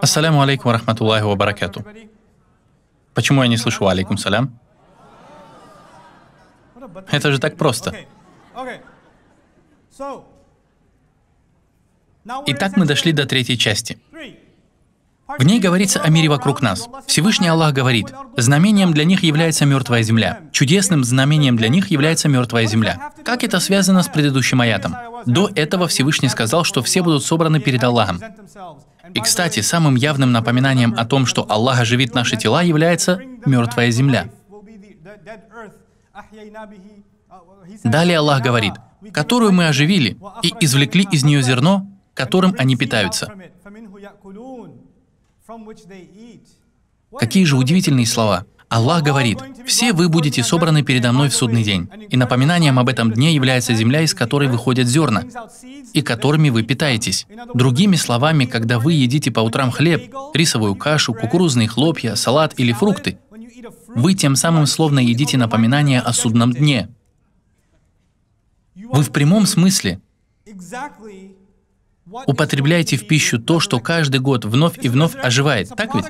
Ассаляму алейкум рахматуллахи ва баракату. Почему я не слышу алейкум салям? Это же так просто. Итак, мы дошли до третьей части. В ней говорится о мире вокруг нас. Всевышний Аллах говорит, знамением для них является мертвая земля. Чудесным знамением для них является мертвая земля. Как это связано с предыдущим аятом? До этого Всевышний сказал, что все будут собраны перед Аллахом. И, кстати, самым явным напоминанием о том, что Аллах оживит наши тела, является мертвая земля. Далее Аллах говорит, которую мы оживили и извлекли из нее зерно, которым они питаются. Какие же удивительные слова. Аллах говорит, «Все вы будете собраны передо мной в судный день». И напоминанием об этом дне является земля, из которой выходят зерна, и которыми вы питаетесь. Другими словами, когда вы едите по утрам хлеб, рисовую кашу, кукурузные хлопья, салат или фрукты, вы тем самым словно едите напоминание о судном дне. Вы в прямом смысле употребляете в пищу то, что каждый год вновь и вновь оживает, так ведь?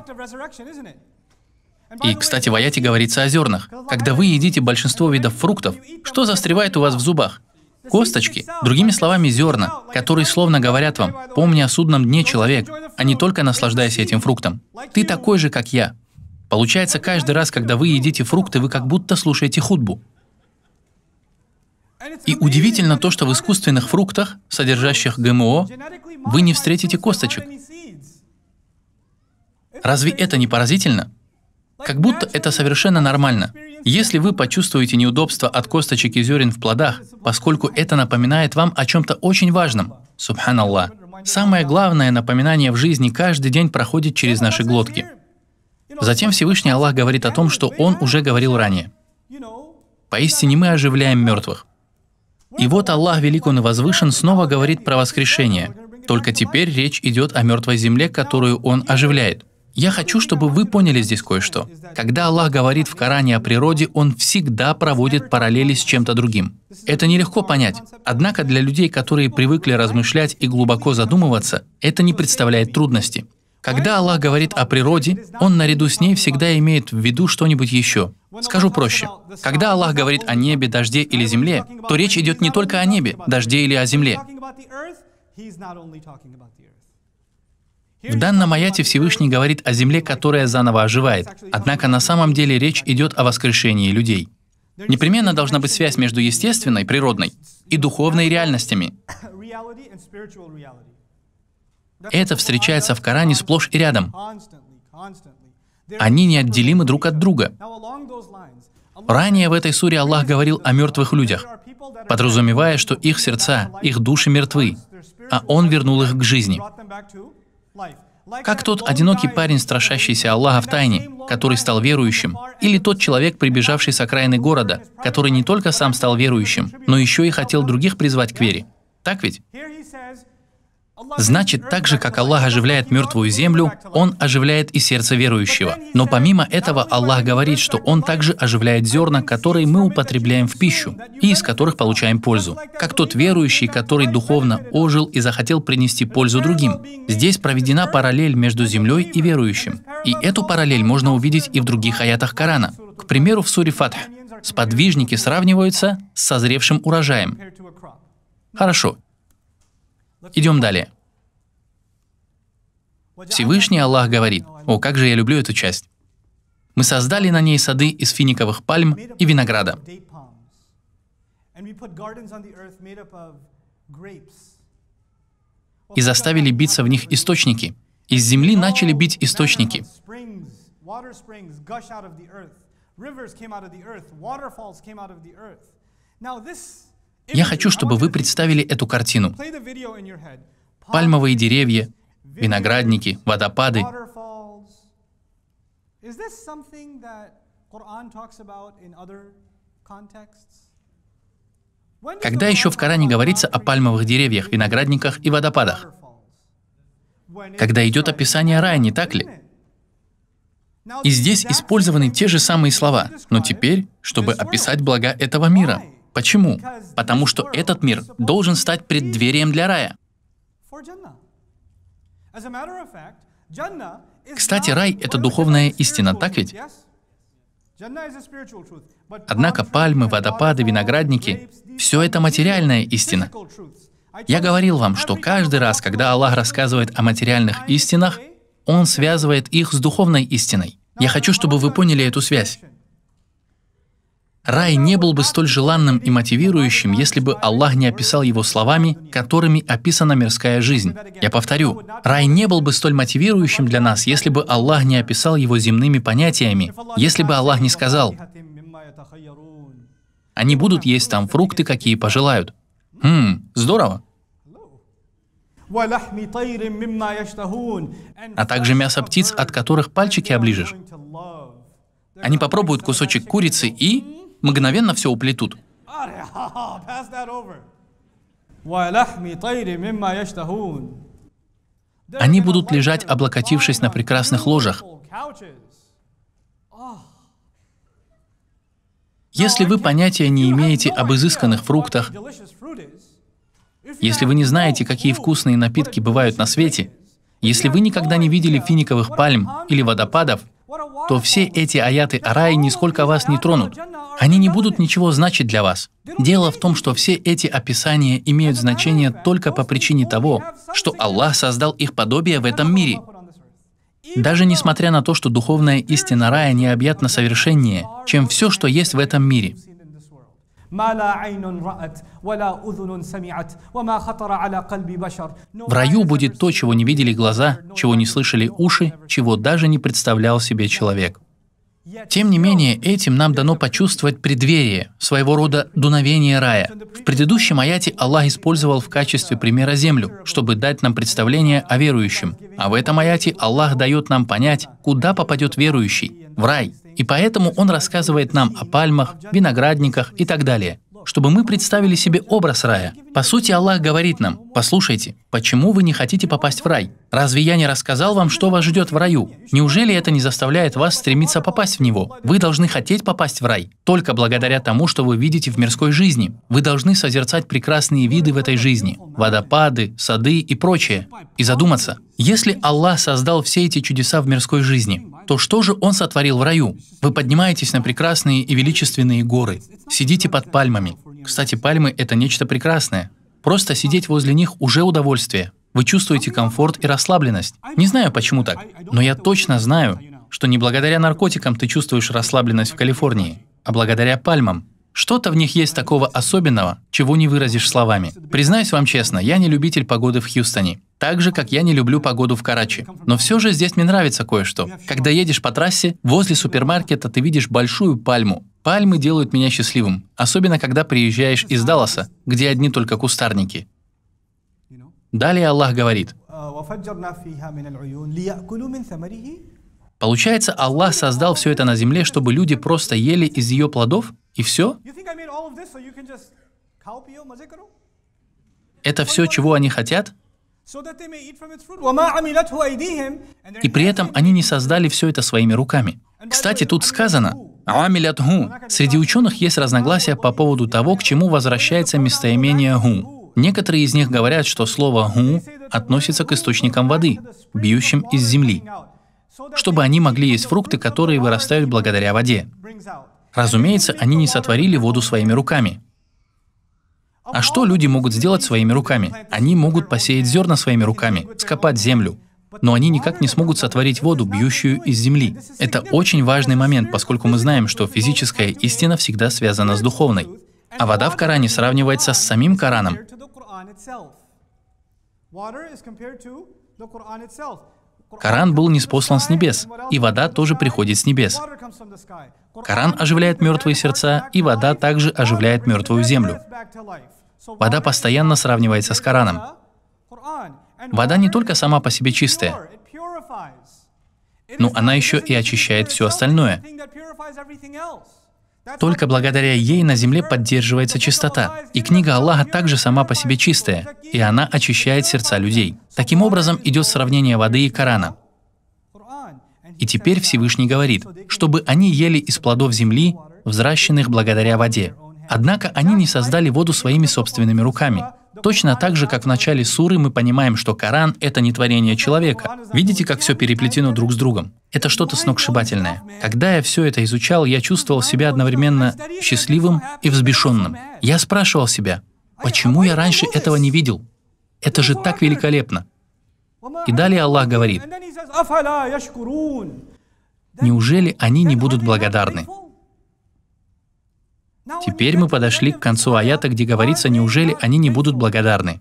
И, кстати, в аяте говорится о зернах. Когда вы едите большинство видов фруктов, что застревает у вас в зубах? Косточки, другими словами, зерна, которые словно говорят вам, помни о судном дне, человек, а не только наслаждаясь этим фруктом. Ты такой же, как я. Получается, каждый раз, когда вы едите фрукты, вы как будто слушаете худбу. И удивительно то, что в искусственных фруктах, содержащих ГМО, вы не встретите косточек. Разве это не поразительно? Как будто это совершенно нормально. Если вы почувствуете неудобство от косточек и зерен в плодах, поскольку это напоминает вам о чем-то очень важном, субханаллах, самое главное напоминание в жизни каждый день проходит через наши глотки. Затем Всевышний Аллах говорит о том, что Он уже говорил ранее. Поистине мы оживляем мертвых. И вот Аллах Велик Он и Возвышен снова говорит про воскрешение. Только теперь речь идет о мертвой земле, которую Он оживляет. Я хочу, чтобы вы поняли здесь кое-что. Когда Аллах говорит в Коране о природе, он всегда проводит параллели с чем-то другим. Это нелегко понять. Однако для людей, которые привыкли размышлять и глубоко задумываться, это не представляет трудности. Когда Аллах говорит о природе, он наряду с ней всегда имеет в виду что-нибудь еще. Скажу проще. Когда Аллах говорит о небе, дожде или земле, то речь идет не только о небе, дожде или о земле. В данном аяте Всевышний говорит о земле, которая заново оживает. Однако на самом деле речь идет о воскрешении людей. Непременно должна быть связь между естественной, природной, и духовной реальностями. Это встречается в Коране сплошь и рядом. Они неотделимы друг от друга. Ранее в этой суре Аллах говорил о мертвых людях, подразумевая, что их сердца, их души мертвы, а Он вернул их к жизни. Как тот одинокий парень, страшащийся Аллаха в тайне, который стал верующим, или тот человек, прибежавший с окраины города, который не только сам стал верующим, но еще и хотел других призвать к вере. Так ведь? Значит, так же, как Аллах оживляет мертвую землю, Он оживляет и сердце верующего. Но помимо этого, Аллах говорит, что Он также оживляет зерна, которые мы употребляем в пищу, и из которых получаем пользу. Как тот верующий, который духовно ожил и захотел принести пользу другим. Здесь проведена параллель между землей и верующим. И эту параллель можно увидеть и в других аятах Корана. К примеру, в суре Фатх. Сподвижники сравниваются с созревшим урожаем. Хорошо, Идем далее. Всевышний Аллах говорит, о, как же я люблю эту часть. Мы создали на ней сады из финиковых пальм и винограда. И заставили биться в них источники. Из земли начали бить источники. Now this я хочу, чтобы вы представили эту картину. Пальмовые деревья, виноградники, водопады. Когда еще в Коране говорится о пальмовых деревьях, виноградниках и водопадах? Когда идет описание рая, не так ли? И здесь использованы те же самые слова, но теперь, чтобы описать блага этого мира. Почему? Потому что этот мир должен стать преддверием для рая. Кстати, рай — это духовная истина, так ведь? Однако пальмы, водопады, виноградники — все это материальная истина. Я говорил вам, что каждый раз, когда Аллах рассказывает о материальных истинах, Он связывает их с духовной истиной. Я хочу, чтобы вы поняли эту связь. Рай не был бы столь желанным и мотивирующим, если бы Аллах не описал его словами, которыми описана мирская жизнь. Я повторю, рай не был бы столь мотивирующим для нас, если бы Аллах не описал его земными понятиями, если бы Аллах не сказал, они будут есть там фрукты, какие пожелают. Хм, здорово. А также мясо птиц, от которых пальчики оближешь. Они попробуют кусочек курицы и мгновенно все уплетут. Они будут лежать, облокотившись на прекрасных ложах. Если вы понятия не имеете об изысканных фруктах, если вы не знаете, какие вкусные напитки бывают на свете, если вы никогда не видели финиковых пальм или водопадов, то все эти аяты о рае нисколько вас не тронут. Они не будут ничего значить для вас. Дело в том, что все эти описания имеют значение только по причине того, что Аллах создал их подобие в этом мире. Даже несмотря на то, что духовная истина рая необъятно совершеннее, чем все, что есть в этом мире. В раю будет то, чего не видели глаза, чего не слышали уши, чего даже не представлял себе человек. Тем не менее, этим нам дано почувствовать преддверие, своего рода дуновение рая. В предыдущем аяте Аллах использовал в качестве примера землю, чтобы дать нам представление о верующем. А в этом аяте Аллах дает нам понять, куда попадет верующий – в рай. И поэтому он рассказывает нам о пальмах, виноградниках и так далее, чтобы мы представили себе образ рая. По сути, Аллах говорит нам, Послушайте, почему вы не хотите попасть в рай? Разве я не рассказал вам, что вас ждет в раю? Неужели это не заставляет вас стремиться попасть в него? Вы должны хотеть попасть в рай, только благодаря тому, что вы видите в мирской жизни. Вы должны созерцать прекрасные виды в этой жизни, водопады, сады и прочее, и задуматься, если Аллах создал все эти чудеса в мирской жизни, то что же Он сотворил в раю? Вы поднимаетесь на прекрасные и величественные горы, сидите под пальмами. Кстати, пальмы — это нечто прекрасное. Просто сидеть возле них уже удовольствие. Вы чувствуете комфорт и расслабленность. Не знаю, почему так, но я точно знаю, что не благодаря наркотикам ты чувствуешь расслабленность в Калифорнии, а благодаря пальмам. Что-то в них есть такого особенного, чего не выразишь словами. Признаюсь вам честно, я не любитель погоды в Хьюстоне. Так же, как я не люблю погоду в Карачи. Но все же здесь мне нравится кое-что. Когда едешь по трассе, возле супермаркета ты видишь большую пальму, Пальмы делают меня счастливым, особенно когда приезжаешь из Далласа, где одни только кустарники. Далее Аллах говорит, Получается, Аллах создал все это на земле, чтобы люди просто ели из ее плодов, и все? Это все, чего они хотят? И при этом они не создали все это своими руками. Кстати, тут сказано, Амилят Гу. Среди ученых есть разногласия по поводу того, к чему возвращается местоимение Гу. Некоторые из них говорят, что слово Гу относится к источникам воды, бьющим из земли, чтобы они могли есть фрукты, которые вырастают благодаря воде. Разумеется, они не сотворили воду своими руками. А что люди могут сделать своими руками? Они могут посеять зерна своими руками, скопать землю, но они никак не смогут сотворить воду, бьющую из земли. Это очень важный момент, поскольку мы знаем, что физическая истина всегда связана с духовной. А вода в Коране сравнивается с самим Кораном. Коран был неспослан с небес, и вода тоже приходит с небес. Коран оживляет мертвые сердца, и вода также оживляет мертвую землю. Вода постоянно сравнивается с Кораном. Вода не только сама по себе чистая, но она еще и очищает все остальное. Только благодаря ей на земле поддерживается чистота. И книга Аллаха также сама по себе чистая, и она очищает сердца людей. Таким образом идет сравнение воды и Корана. И теперь Всевышний говорит, чтобы они ели из плодов земли, взращенных благодаря воде. Однако они не создали воду своими собственными руками. Точно так же, как в начале суры мы понимаем, что Коран — это не творение человека. Видите, как все переплетено друг с другом? Это что-то сногсшибательное. Когда я все это изучал, я чувствовал себя одновременно счастливым и взбешенным. Я спрашивал себя, почему я раньше этого не видел? Это же так великолепно. И далее Аллах говорит, неужели они не будут благодарны? Теперь мы подошли к концу аята, где говорится, неужели они не будут благодарны.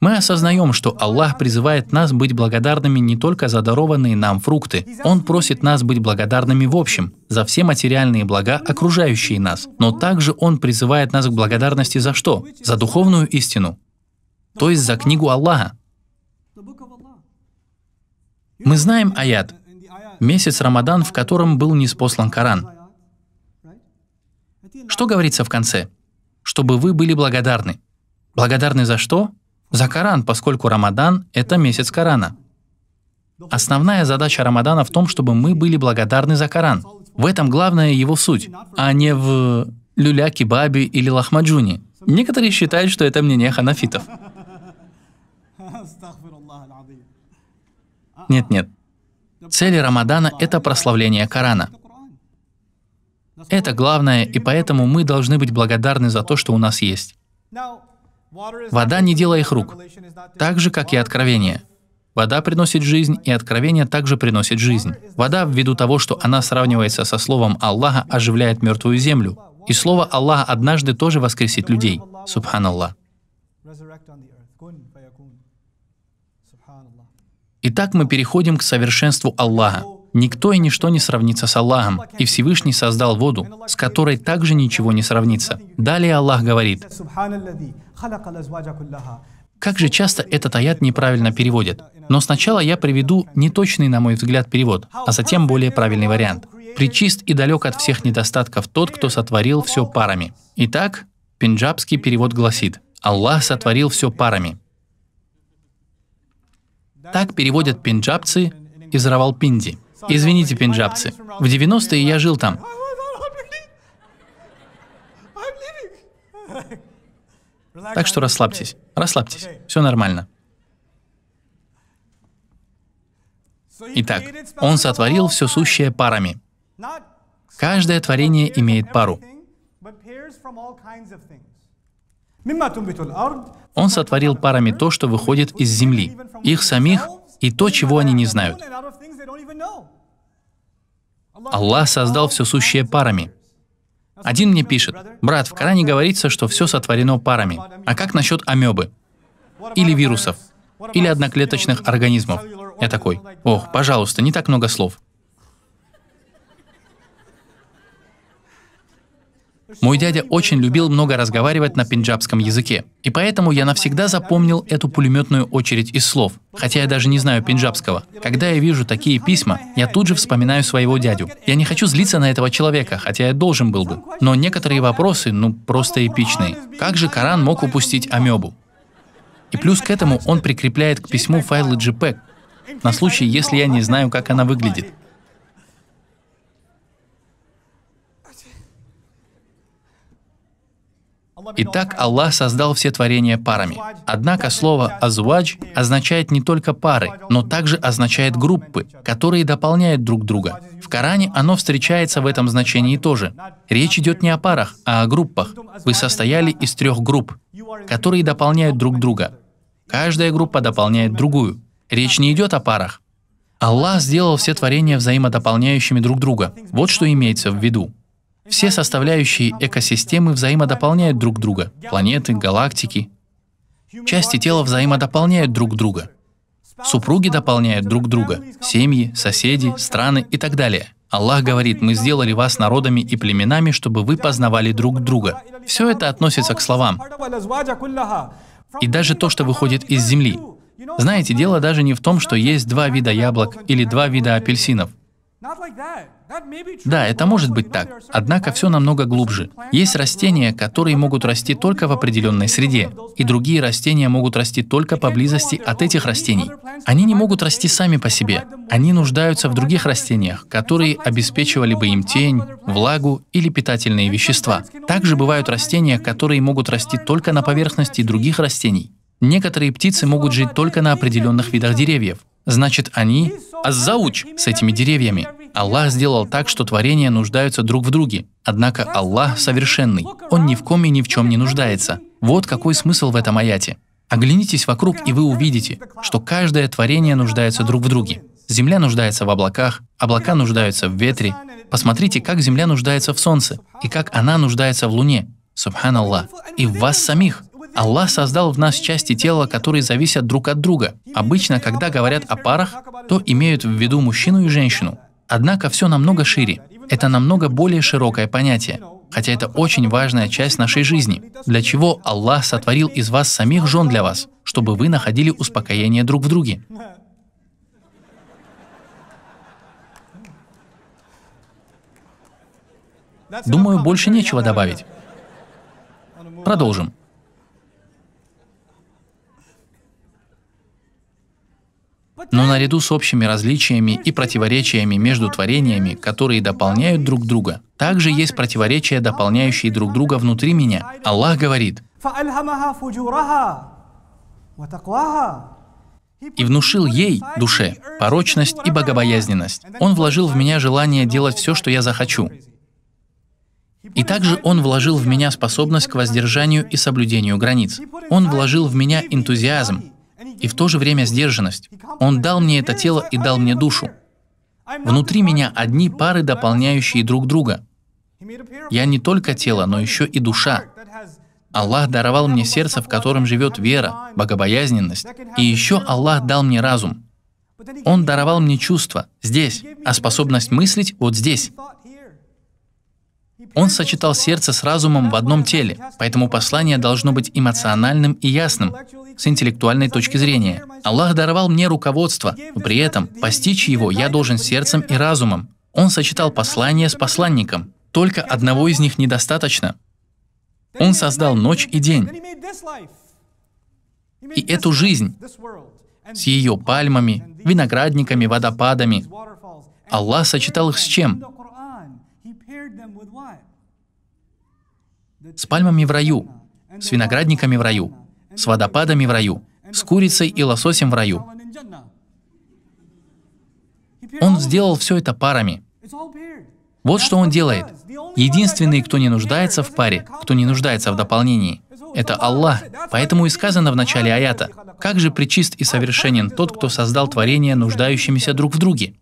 Мы осознаем, что Аллах призывает нас быть благодарными не только за дарованные нам фрукты. Он просит нас быть благодарными в общем, за все материальные блага, окружающие нас. Но также Он призывает нас к благодарности за что? За духовную истину. То есть за книгу Аллаха. Мы знаем аят, месяц Рамадан, в котором был неспослан Коран. Что говорится в конце? Чтобы вы были благодарны. Благодарны за что? За Коран, поскольку Рамадан – это месяц Корана. Основная задача Рамадана в том, чтобы мы были благодарны за Коран. В этом главная его суть, а не в люля кебабе или лахмаджуне. Некоторые считают, что это мнение ханафитов. Нет-нет. Цель Рамадана – это прославление Корана. Это главное, и поэтому мы должны быть благодарны за то, что у нас есть. Вода не дело их рук, так же, как и откровение. Вода приносит жизнь, и откровение также приносит жизнь. Вода, ввиду того, что она сравнивается со словом Аллаха, оживляет мертвую землю. И слово Аллаха однажды тоже воскресит людей. Субханаллах. Итак, мы переходим к совершенству Аллаха. Никто и ничто не сравнится с Аллахом, и Всевышний создал воду, с которой также ничего не сравнится. Далее Аллах говорит, как же часто этот аят неправильно переводят. Но сначала я приведу неточный, на мой взгляд, перевод, а затем более правильный вариант. «Причист и далек от всех недостатков тот, кто сотворил все парами». Итак, пенджабский перевод гласит «Аллах сотворил все парами». Так переводят пенджабцы из Равалпинди – Извините, пенджабцы. В 90-е я жил там. Так что расслабьтесь. Расслабьтесь. Все нормально. Итак, он сотворил все сущее парами. Каждое творение имеет пару. Он сотворил парами то, что выходит из земли, их самих и то, чего они не знают. Аллах создал все сущее парами. Один мне пишет, брат, в Коране говорится, что все сотворено парами. А как насчет амебы? Или вирусов? Или одноклеточных организмов? Я такой, ох, пожалуйста, не так много слов. Мой дядя очень любил много разговаривать на пенджабском языке, и поэтому я навсегда запомнил эту пулеметную очередь из слов, хотя я даже не знаю пенджабского. Когда я вижу такие письма, я тут же вспоминаю своего дядю. Я не хочу злиться на этого человека, хотя я должен был бы. Но некоторые вопросы, ну, просто эпичные. Как же Коран мог упустить амебу? И плюс к этому он прикрепляет к письму файлы JPEG, на случай, если я не знаю, как она выглядит. Итак, Аллах создал все творения парами. Однако слово «азвадж» означает не только пары, но также означает группы, которые дополняют друг друга. В Коране оно встречается в этом значении тоже. Речь идет не о парах, а о группах. Вы состояли из трех групп, которые дополняют друг друга. Каждая группа дополняет другую. Речь не идет о парах. Аллах сделал все творения взаимодополняющими друг друга. Вот что имеется в виду. Все составляющие экосистемы взаимодополняют друг друга. Планеты, галактики. Части тела взаимодополняют друг друга. Супруги дополняют друг друга. Семьи, соседи, страны и так далее. Аллах говорит, мы сделали вас народами и племенами, чтобы вы познавали друг друга. Все это относится к словам. И даже то, что выходит из земли. Знаете, дело даже не в том, что есть два вида яблок или два вида апельсинов. Да, это может быть так, однако все намного глубже. Есть растения, которые могут расти только в определенной среде, и другие растения могут расти только поблизости от этих растений. Они не могут расти сами по себе, они нуждаются в других растениях, которые обеспечивали бы им тень, влагу или питательные вещества. Также бывают растения, которые могут расти только на поверхности других растений. Некоторые птицы могут жить только на определенных видах деревьев, Значит, они аззауч с этими деревьями. Аллах сделал так, что творения нуждаются друг в друге. Однако Аллах совершенный. Он ни в коме ни в чем не нуждается. Вот какой смысл в этом аяте. Оглянитесь вокруг, и вы увидите, что каждое творение нуждается друг в друге. Земля нуждается в облаках, облака нуждаются в ветре. Посмотрите, как земля нуждается в солнце, и как она нуждается в луне. Субханаллах. И в вас самих. Аллах создал в нас части тела, которые зависят друг от друга. Обычно, когда говорят о парах, то имеют в виду мужчину и женщину. Однако все намного шире. Это намного более широкое понятие, хотя это очень важная часть нашей жизни, для чего Аллах сотворил из вас самих жен для вас, чтобы вы находили успокоение друг в друге. Думаю, больше нечего добавить. Продолжим. Но наряду с общими различиями и противоречиями между творениями, которые дополняют друг друга, также есть противоречия, дополняющие друг друга внутри меня. Аллах говорит, и внушил ей, душе, порочность и богобоязненность. Он вложил в меня желание делать все, что я захочу. И также Он вложил в меня способность к воздержанию и соблюдению границ. Он вложил в меня энтузиазм, и в то же время сдержанность. Он дал мне это тело и дал мне душу. Внутри меня одни пары, дополняющие друг друга. Я не только тело, но еще и душа. Аллах даровал мне сердце, в котором живет вера, богобоязненность. И еще Аллах дал мне разум. Он даровал мне чувства здесь, а способность мыслить вот здесь. Он сочетал сердце с разумом в одном теле, поэтому послание должно быть эмоциональным и ясным, с интеллектуальной точки зрения. Аллах даровал мне руководство, но при этом постичь его я должен сердцем и разумом. Он сочетал послание с посланником. Только одного из них недостаточно. Он создал ночь и день. И эту жизнь с ее пальмами, виноградниками, водопадами. Аллах сочетал их с чем? с пальмами в раю, с виноградниками в раю, с водопадами в раю, с курицей и лососем в раю. Он сделал все это парами. Вот что он делает. Единственный, кто не нуждается в паре, кто не нуждается в дополнении, это Аллах. Поэтому и сказано в начале аята, «Как же причист и совершенен тот, кто создал творение, нуждающимися друг в друге?»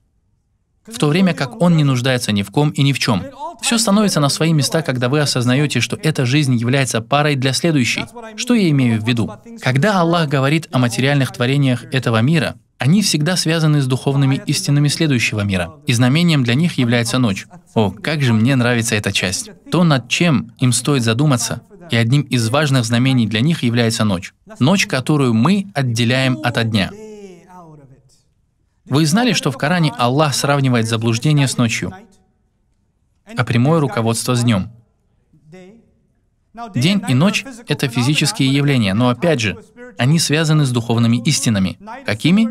в то время как он не нуждается ни в ком и ни в чем. Все становится на свои места, когда вы осознаете, что эта жизнь является парой для следующей. Что я имею в виду? Когда Аллах говорит о материальных творениях этого мира, они всегда связаны с духовными истинами следующего мира, и знамением для них является ночь. О, как же мне нравится эта часть. То, над чем им стоит задуматься, и одним из важных знамений для них является ночь. Ночь, которую мы отделяем от дня. Вы знали, что в Коране Аллах сравнивает заблуждение с ночью, а прямое руководство с днем? День и ночь — это физические явления, но опять же, они связаны с духовными истинами. Какими?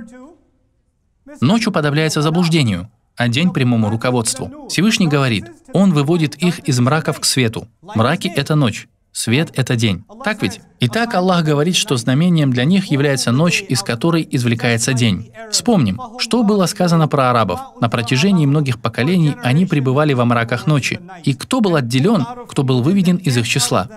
Ночью подавляется заблуждению, а день — прямому руководству. Всевышний говорит, Он выводит их из мраков к свету. Мраки — это ночь. Свет — это день. Так ведь? Итак, Аллах говорит, что знамением для них является ночь, из которой извлекается день. Вспомним, что было сказано про арабов. На протяжении многих поколений они пребывали во мраках ночи. И кто был отделен, кто был выведен из их числа?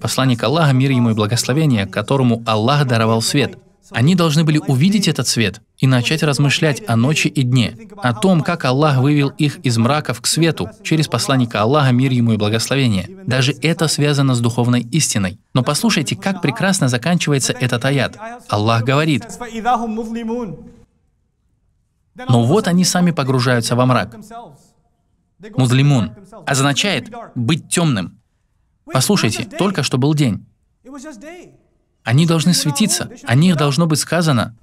Посланник Аллаха, мир ему и благословение, которому Аллах даровал свет — они должны были увидеть этот свет и начать размышлять о ночи и дне, о том, как Аллах вывел их из мраков к свету через посланника Аллаха, мир ему и благословение. Даже это связано с духовной истиной. Но послушайте, как прекрасно заканчивается этот аят. Аллах говорит, но вот они сами погружаются во мрак. Музлимун означает быть темным. Послушайте, только что был день. Они должны светиться, о них должно быть сказано.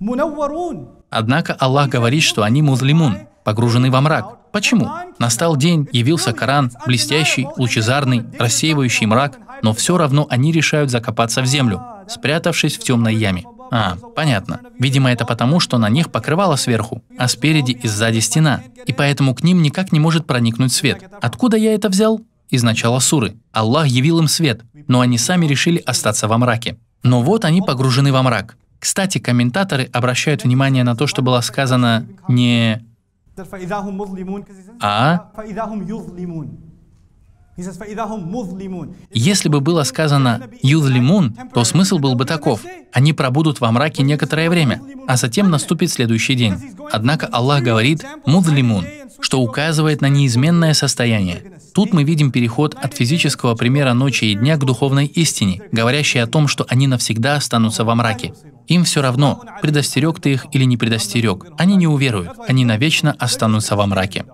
Однако Аллах говорит, что они музлимун, погружены во мрак. Почему? Настал день, явился Коран, блестящий, лучезарный, рассеивающий мрак, но все равно они решают закопаться в землю, спрятавшись в темной яме. А, понятно. Видимо, это потому, что на них покрывало сверху, а спереди и сзади стена, и поэтому к ним никак не может проникнуть свет. Откуда я это взял? Из начала суры. Аллах явил им свет, но они сами решили остаться во мраке. Но вот они погружены во мрак. Кстати, комментаторы обращают внимание на то, что было сказано не а если бы было сказано «юзлимун», то смысл был бы таков. Они пробудут во мраке некоторое время, а затем наступит следующий день. Однако Аллах говорит мудлимун, что указывает на неизменное состояние. Тут мы видим переход от физического примера ночи и дня к духовной истине, говорящей о том, что они навсегда останутся во мраке. Им все равно, предостерег ты их или не предостерег. Они не уверуют, они навечно останутся во мраке.